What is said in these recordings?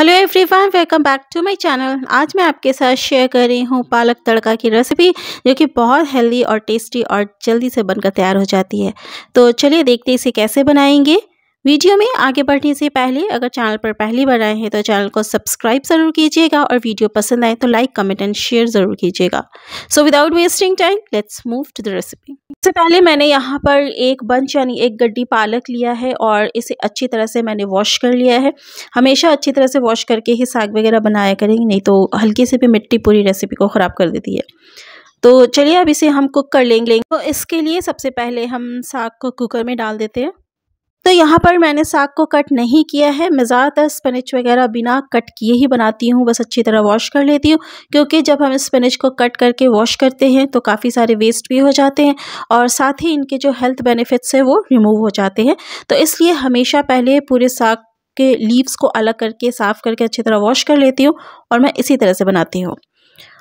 hello everyone welcome back to my channel आज मैं आपके साथ शेयर कर रही हूँ पालक तड़का की रेसिपी जो कि बहुत हेल्दी और टेस्टी और जल्दी से बनकर तैयार हो जाती है तो चलिए देखते हैं इसे कैसे बनाएंगे वीडियो में आगे बढ़ने से पहले अगर चैनल पर पहली बार आए हैं तो चैनल को सब्सक्राइब ज़रूर कीजिएगा और वीडियो पसंद आए तो लाइक कमेंट एंड शेयर ज़रूर कीजिएगा so without wasting time let's move to the recipe सबसे पहले मैंने यहाँ पर एक बंच यानी एक गड्डी पालक लिया है और इसे अच्छी तरह से मैंने वॉश कर लिया है हमेशा अच्छी तरह से वॉश करके ही साग वगैरह बनाया करेंगे नहीं तो हल्की से भी मिट्टी पूरी रेसिपी को ख़राब कर देती है तो चलिए अब इसे हम कुक कर लेंगे तो इसके लिए सबसे पहले हम साग को कुकर में डाल देते हैं तो यहाँ पर मैंने साग को कट नहीं किया है मैं ज़्यादातर स्पिनच वगैरह बिना कट किए ही बनाती हूँ बस अच्छी तरह वॉश कर लेती हूँ क्योंकि जब हम स्पिनच को कट करके वॉश करते हैं तो काफ़ी सारे वेस्ट भी हो जाते हैं और साथ ही इनके जो हेल्थ बेनिफिट्स हैं वो रिमूव हो जाते हैं तो इसलिए हमेशा पहले पूरे साग के लीव्स को अलग करके साफ़ करके अच्छी तरह वॉश कर लेती हूँ और मैं इसी तरह से बनाती हूँ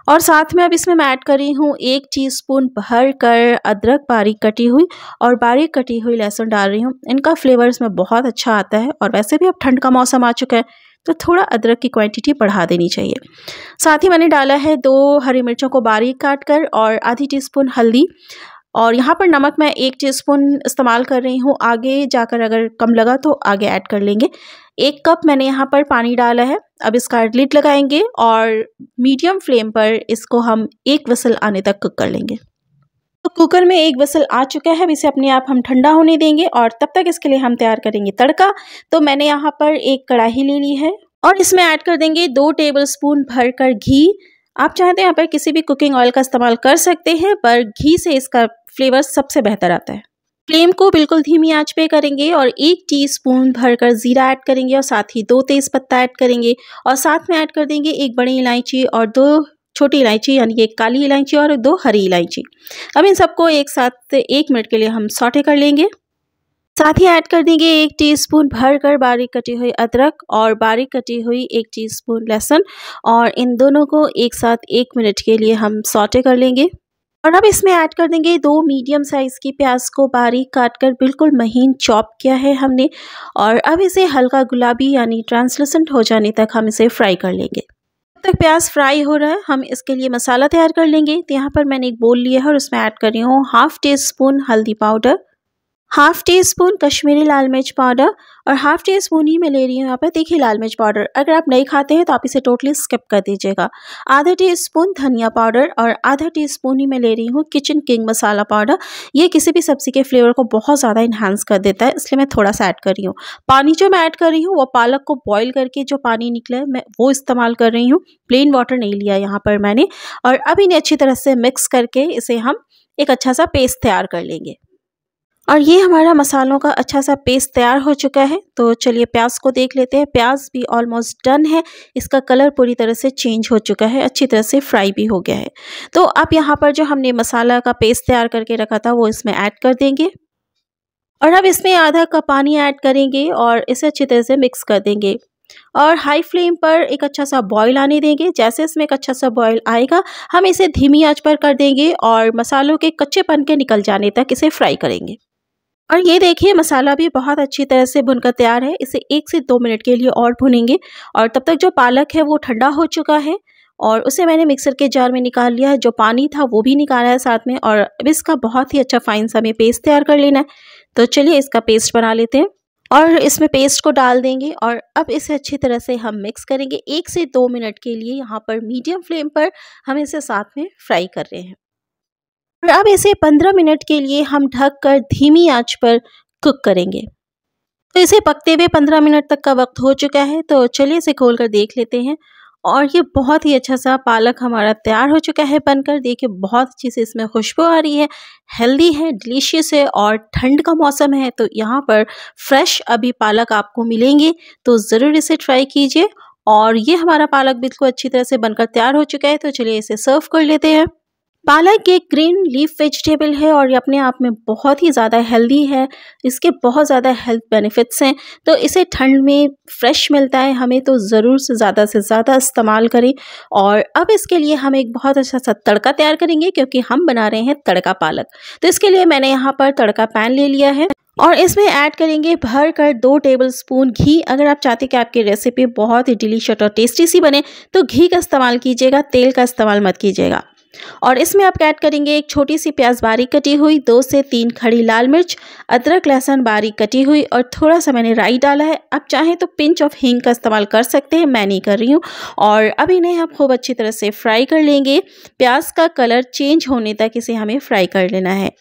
और साथ में अब इसमें मैं ऐड करी हूँ एक टीस्पून भर कर अदरक बारीक कटी हुई और बारीक कटी हुई लहसुन डाल रही हूँ इनका फ्लेवर इसमें बहुत अच्छा आता है और वैसे भी अब ठंड का मौसम आ चुका है तो थोड़ा अदरक की क्वांटिटी बढ़ा देनी चाहिए साथ ही मैंने डाला है दो हरी मिर्चों को बारीक काट कर और आधी टी हल्दी और यहाँ पर नमक मैं एक टी इस्तेमाल कर रही हूँ आगे जाकर अगर कम लगा तो आगे ऐड कर लेंगे एक कप मैंने यहाँ पर पानी डाला है अब इसका लिट लगाएंगे और मीडियम फ्लेम पर इसको हम एक वसल आने तक कुक कर लेंगे तो कुकर में एक वसल आ चुका है अब इसे अपने आप हम ठंडा होने देंगे और तब तक इसके लिए हम तैयार करेंगे तड़का तो मैंने यहाँ पर एक कढ़ाही ले ली है और इसमें ऐड कर देंगे दो टेबल स्पून भर कर घी आप चाहें तो यहाँ पर किसी भी कुकिंग ऑयल का इस्तेमाल कर सकते हैं पर घी से इसका फ्लेवर सबसे बेहतर आता है फ्लेम को बिल्कुल धीमी आंच पे करेंगे और एक टीस्पून भरकर ज़ीरा ऐड करेंगे और साथ ही दो तेज़पत्ता ऐड करेंगे और साथ में ऐड कर देंगे एक बड़ी इलायची और दो छोटी इलायची यानी कि एक काली इलायची और दो हरी इलायची अब इन सबको एक साथ एक मिनट के लिए हम सौटे कर लेंगे साथ ही ऐड कर देंगे एक टीस्पून भर कर बारीक कटी हुई अदरक और बारीक कटी हुई एक टीस्पून लहसुन और इन दोनों को एक साथ एक मिनट के लिए हम सौटे कर लेंगे और अब इसमें ऐड कर देंगे दो मीडियम साइज़ की प्याज को बारीक काट कर बिल्कुल महीन चॉप किया है हमने और अब इसे हल्का गुलाबी यानी ट्रांसलूसेंट हो जाने तक हम इसे फ्राई कर लेंगे जब तक प्याज फ्राई हो रहा है हम इसके लिए मसाला तैयार कर लेंगे तो यहाँ पर मैंने एक बोल लिया है और उसमें ऐड कर रही हूँ हाफ़ टी स्पून हल्दी powder half teaspoon Kashmiri लाल मिर्च पाउडर और हाफ़ टी स्पून ही मैं ले रही हूँ यहाँ पर देखिए लाल मिर्च पाउडर अगर आप नहीं खाते हैं तो आप इसे टोटली स्किप कर दीजिएगा आधा टी स्पून धनिया पाउडर और आधा टी स्पून ही मैं ले रही हूँ किचन किंग मसाला पाउडर ये किसी भी सब्ज़ी के फ्लेवर को बहुत ज़्यादा इन्हांस कर देता है इसलिए मैं थोड़ा सा ऐड कर रही हूँ पानी जो मैं ऐड कर रही हूँ वो पालक को बॉयल करके जो पानी निकला है मैं वो इस्तेमाल कर रही हूँ प्लेन वाटर नहीं लिया यहाँ पर मैंने और अब इन्हें अच्छी तरह से मिक्स करके इसे हम एक अच्छा सा पेस्ट तैयार कर लेंगे और ये हमारा मसालों का अच्छा सा पेस्ट तैयार हो चुका है तो चलिए प्याज को देख लेते हैं प्याज भी ऑलमोस्ट डन है इसका कलर पूरी तरह से चेंज हो चुका है अच्छी तरह से फ्राई भी हो गया है तो अब यहाँ पर जो हमने मसाला का पेस्ट तैयार करके रखा था वो इसमें ऐड कर देंगे और अब इसमें आधा कप पानी ऐड करेंगे और इसे अच्छी तरह से मिक्स कर देंगे और हाई फ्लेम पर एक अच्छा सा बॉईल आने देंगे जैसे इसमें एक अच्छा सा बॉईल आएगा हम इसे धीमी आंच पर कर देंगे और मसालों के कच्चेपन के निकल जाने तक इसे फ्राई करेंगे और ये देखिए मसाला भी बहुत अच्छी तरह से भुनकर तैयार है इसे एक से दो मिनट के लिए और भुनेंगे और तब तक जो पालक है वो ठंडा हो चुका है और उसे मैंने मिक्सर के जार में निकाल लिया है जो पानी था वो भी निकाला है साथ में और अब इसका बहुत ही अच्छा फाइन सा हमें पेस्ट तैयार कर लेना है तो चलिए इसका पेस्ट बना लेते हैं और इसमें पेस्ट को डाल देंगे और अब इसे अच्छी तरह से हम मिक्स करेंगे एक से दो मिनट के लिए यहाँ पर मीडियम फ्लेम पर हम इसे साथ में फ्राई कर रहे हैं और अब इसे 15 मिनट के लिए हम ढक कर धीमी आंच पर कुक करेंगे तो इसे पकते हुए 15 मिनट तक का वक्त हो चुका है तो चलिए इसे खोल कर देख लेते हैं और ये बहुत ही अच्छा सा पालक हमारा तैयार हो चुका है बनकर देखिए बहुत अच्छी से इसमें खुशबू आ रही है हेल्दी है डिलीशियस है और ठंड का मौसम है तो यहाँ पर फ्रेश अभी पालक आपको मिलेंगे तो ज़रूर इसे ट्राई कीजिए और ये हमारा पालक बिल्कुल अच्छी तरह से बनकर तैयार हो चुका है तो चलिए इसे सर्व कर लेते हैं पालक एक ग्रीन लीफ वेजिटेबल है और ये अपने आप में बहुत ही ज़्यादा हेल्दी है इसके बहुत ज़्यादा हेल्थ बेनिफिट्स हैं तो इसे ठंड में फ्रेश मिलता है हमें तो ज़रूर से ज़्यादा से ज़्यादा इस्तेमाल करें और अब इसके लिए हम एक बहुत अच्छा सा तड़का तैयार करेंगे क्योंकि हम बना रहे हैं तड़का पालक तो इसके लिए मैंने यहाँ पर तड़का पैन ले लिया है और इसमें ऐड करेंगे भर कर दो टेबल स्पून घी अगर आप चाहते हैं कि आपकी रेसिपी बहुत ही डिलीशियस और टेस्टी सी बने तो घी का इस्तेमाल कीजिएगा तेल का इस्तेमाल मत कीजिएगा और इसमें आप ऐड करेंगे एक छोटी सी प्याज बारीक कटी हुई दो से तीन खड़ी लाल मिर्च अदरक लहसुन बारीक कटी हुई और थोड़ा सा मैंने राई डाला है आप चाहें तो पिंच ऑफ हींग का इस्तेमाल कर सकते हैं मैं नहीं कर रही हूँ और अब इन्हें हम खूब अच्छी तरह से फ्राई कर लेंगे प्याज का कलर चेंज होने तक इसे हमें फ्राई कर लेना है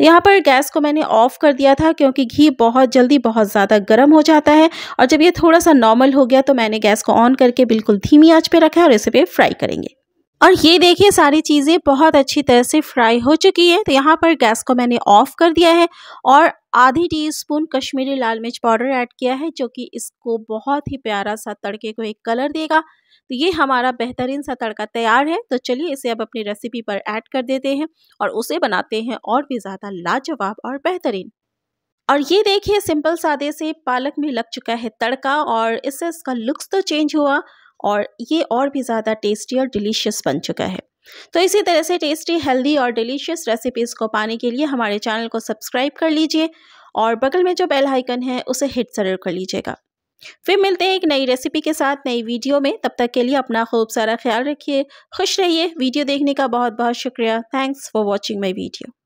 यहाँ पर गैस को मैंने ऑफ़ कर दिया था क्योंकि घी बहुत जल्दी बहुत ज़्यादा गर्म हो जाता है और जब ये थोड़ा सा नॉर्मल हो गया तो मैंने गैस को ऑन करके बिल्कुल धीमी आँच पर रखा है और इसे पे फ्राई करेंगे और ये देखिए सारी चीज़ें बहुत अच्छी तरह से फ्राई हो चुकी है तो यहाँ पर गैस को मैंने ऑफ़ कर दिया है और आधी टी स्पून कश्मीरी लाल मिर्च पाउडर ऐड किया है जो कि इसको बहुत ही प्यारा सा तड़के को एक कलर देगा तो ये हमारा बेहतरीन सा तड़का तैयार है तो चलिए इसे अब अपनी रेसिपी पर ऐड कर देते हैं और उसे बनाते हैं और भी ज़्यादा लाजवाब और बेहतरीन और ये देखिए सिंपल सादे से पालक में लग चुका है तड़का और इससे इसका लुक्स तो चेंज हुआ और ये और भी ज़्यादा टेस्टी और डिलीशियस बन चुका है तो इसी तरह से टेस्टी हेल्दी और डिलीशियस रेसिपीज़ को पाने के लिए हमारे चैनल को सब्सक्राइब कर लीजिए और बगल में जो बेल आइकन है उसे हिट ज़रूर कर लीजिएगा फिर मिलते हैं एक नई रेसिपी के साथ नई वीडियो में तब तक के लिए अपना खूब सारा ख्याल रखिए खुश रहिए वीडियो देखने का बहुत बहुत शुक्रिया thanks for watching my video